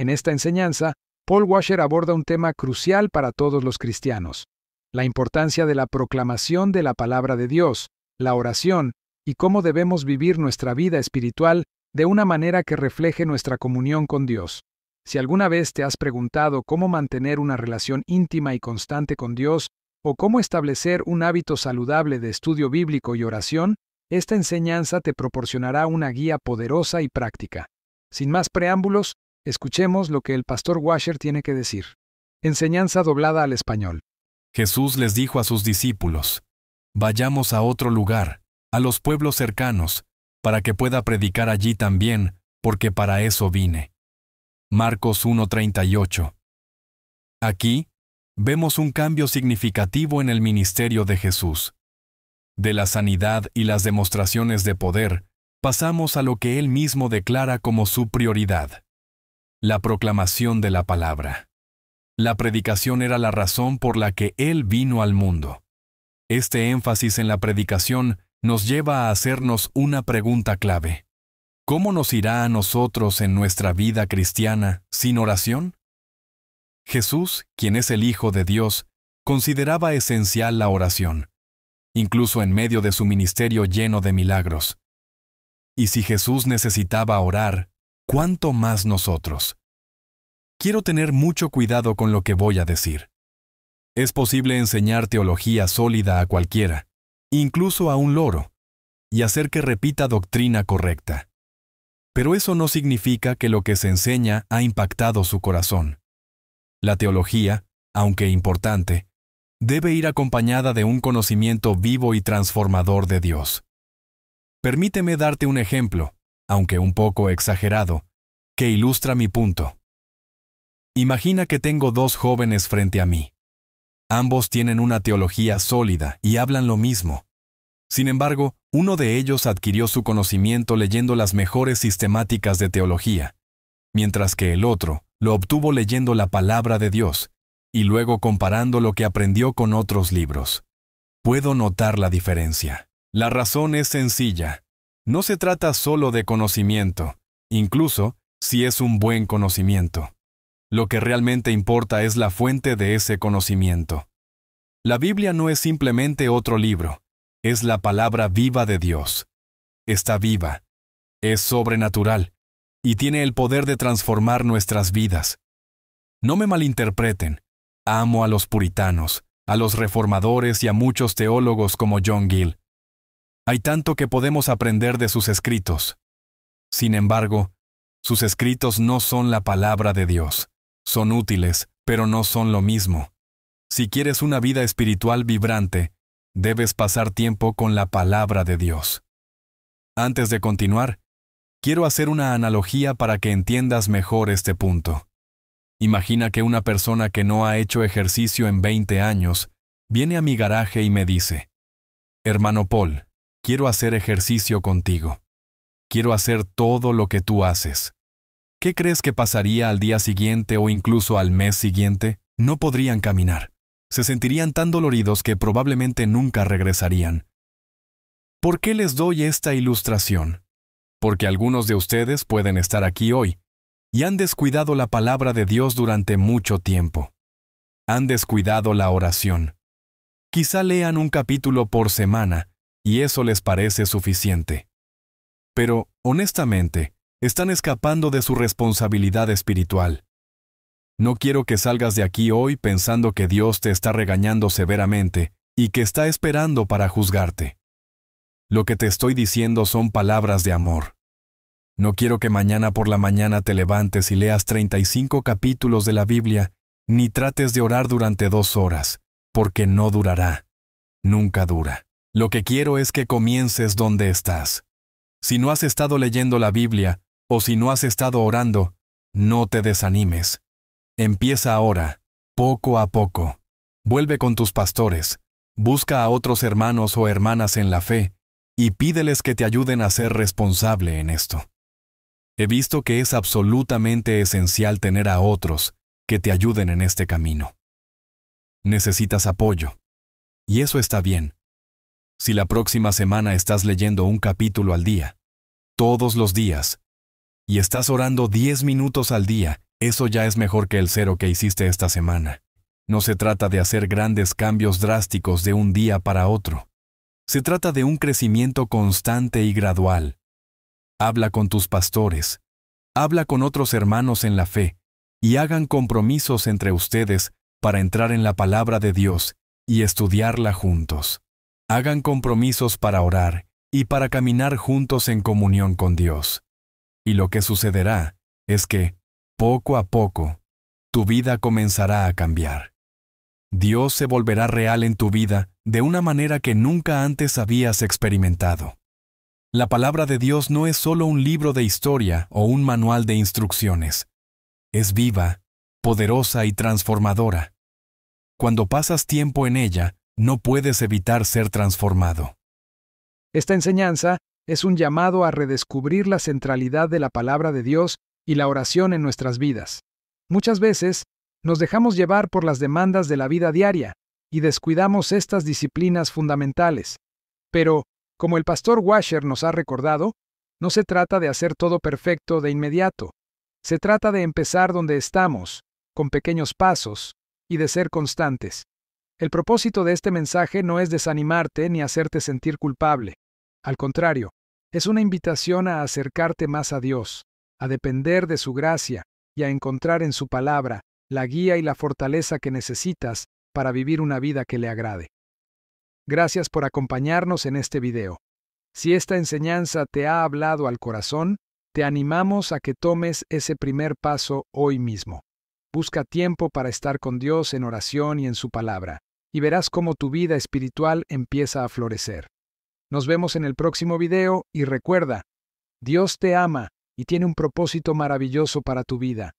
En esta enseñanza, Paul Washer aborda un tema crucial para todos los cristianos, la importancia de la proclamación de la palabra de Dios, la oración, y cómo debemos vivir nuestra vida espiritual de una manera que refleje nuestra comunión con Dios. Si alguna vez te has preguntado cómo mantener una relación íntima y constante con Dios, o cómo establecer un hábito saludable de estudio bíblico y oración, esta enseñanza te proporcionará una guía poderosa y práctica. Sin más preámbulos, Escuchemos lo que el pastor Washer tiene que decir. Enseñanza doblada al español. Jesús les dijo a sus discípulos, Vayamos a otro lugar, a los pueblos cercanos, para que pueda predicar allí también, porque para eso vine. Marcos 1:38 Aquí, vemos un cambio significativo en el ministerio de Jesús. De la sanidad y las demostraciones de poder, pasamos a lo que él mismo declara como su prioridad la proclamación de la palabra. La predicación era la razón por la que Él vino al mundo. Este énfasis en la predicación nos lleva a hacernos una pregunta clave. ¿Cómo nos irá a nosotros en nuestra vida cristiana sin oración? Jesús, quien es el Hijo de Dios, consideraba esencial la oración, incluso en medio de su ministerio lleno de milagros. Y si Jesús necesitaba orar, cuánto más nosotros. Quiero tener mucho cuidado con lo que voy a decir. Es posible enseñar teología sólida a cualquiera, incluso a un loro, y hacer que repita doctrina correcta. Pero eso no significa que lo que se enseña ha impactado su corazón. La teología, aunque importante, debe ir acompañada de un conocimiento vivo y transformador de Dios. Permíteme darte un ejemplo, aunque un poco exagerado, que ilustra mi punto. Imagina que tengo dos jóvenes frente a mí. Ambos tienen una teología sólida y hablan lo mismo. Sin embargo, uno de ellos adquirió su conocimiento leyendo las mejores sistemáticas de teología, mientras que el otro lo obtuvo leyendo la palabra de Dios y luego comparando lo que aprendió con otros libros. Puedo notar la diferencia. La razón es sencilla. No se trata solo de conocimiento, incluso si es un buen conocimiento. Lo que realmente importa es la fuente de ese conocimiento. La Biblia no es simplemente otro libro, es la palabra viva de Dios. Está viva, es sobrenatural, y tiene el poder de transformar nuestras vidas. No me malinterpreten, amo a los puritanos, a los reformadores y a muchos teólogos como John Gill, hay tanto que podemos aprender de sus escritos. Sin embargo, sus escritos no son la palabra de Dios. Son útiles, pero no son lo mismo. Si quieres una vida espiritual vibrante, debes pasar tiempo con la palabra de Dios. Antes de continuar, quiero hacer una analogía para que entiendas mejor este punto. Imagina que una persona que no ha hecho ejercicio en 20 años viene a mi garaje y me dice, Hermano Paul, Quiero hacer ejercicio contigo. Quiero hacer todo lo que tú haces. ¿Qué crees que pasaría al día siguiente o incluso al mes siguiente? No podrían caminar. Se sentirían tan doloridos que probablemente nunca regresarían. ¿Por qué les doy esta ilustración? Porque algunos de ustedes pueden estar aquí hoy y han descuidado la palabra de Dios durante mucho tiempo. Han descuidado la oración. Quizá lean un capítulo por semana, y eso les parece suficiente. Pero, honestamente, están escapando de su responsabilidad espiritual. No quiero que salgas de aquí hoy pensando que Dios te está regañando severamente y que está esperando para juzgarte. Lo que te estoy diciendo son palabras de amor. No quiero que mañana por la mañana te levantes y leas 35 capítulos de la Biblia, ni trates de orar durante dos horas, porque no durará. Nunca dura. Lo que quiero es que comiences donde estás. Si no has estado leyendo la Biblia o si no has estado orando, no te desanimes. Empieza ahora, poco a poco. Vuelve con tus pastores, busca a otros hermanos o hermanas en la fe y pídeles que te ayuden a ser responsable en esto. He visto que es absolutamente esencial tener a otros que te ayuden en este camino. Necesitas apoyo. Y eso está bien si la próxima semana estás leyendo un capítulo al día, todos los días, y estás orando 10 minutos al día, eso ya es mejor que el cero que hiciste esta semana. No se trata de hacer grandes cambios drásticos de un día para otro. Se trata de un crecimiento constante y gradual. Habla con tus pastores, habla con otros hermanos en la fe, y hagan compromisos entre ustedes para entrar en la palabra de Dios y estudiarla juntos. Hagan compromisos para orar y para caminar juntos en comunión con Dios. Y lo que sucederá es que, poco a poco, tu vida comenzará a cambiar. Dios se volverá real en tu vida de una manera que nunca antes habías experimentado. La palabra de Dios no es solo un libro de historia o un manual de instrucciones. Es viva, poderosa y transformadora. Cuando pasas tiempo en ella, no puedes evitar ser transformado. Esta enseñanza es un llamado a redescubrir la centralidad de la palabra de Dios y la oración en nuestras vidas. Muchas veces, nos dejamos llevar por las demandas de la vida diaria y descuidamos estas disciplinas fundamentales. Pero, como el pastor Washer nos ha recordado, no se trata de hacer todo perfecto de inmediato. Se trata de empezar donde estamos, con pequeños pasos, y de ser constantes. El propósito de este mensaje no es desanimarte ni hacerte sentir culpable. Al contrario, es una invitación a acercarte más a Dios, a depender de su gracia y a encontrar en su palabra la guía y la fortaleza que necesitas para vivir una vida que le agrade. Gracias por acompañarnos en este video. Si esta enseñanza te ha hablado al corazón, te animamos a que tomes ese primer paso hoy mismo. Busca tiempo para estar con Dios en oración y en su palabra y verás cómo tu vida espiritual empieza a florecer. Nos vemos en el próximo video y recuerda, Dios te ama y tiene un propósito maravilloso para tu vida.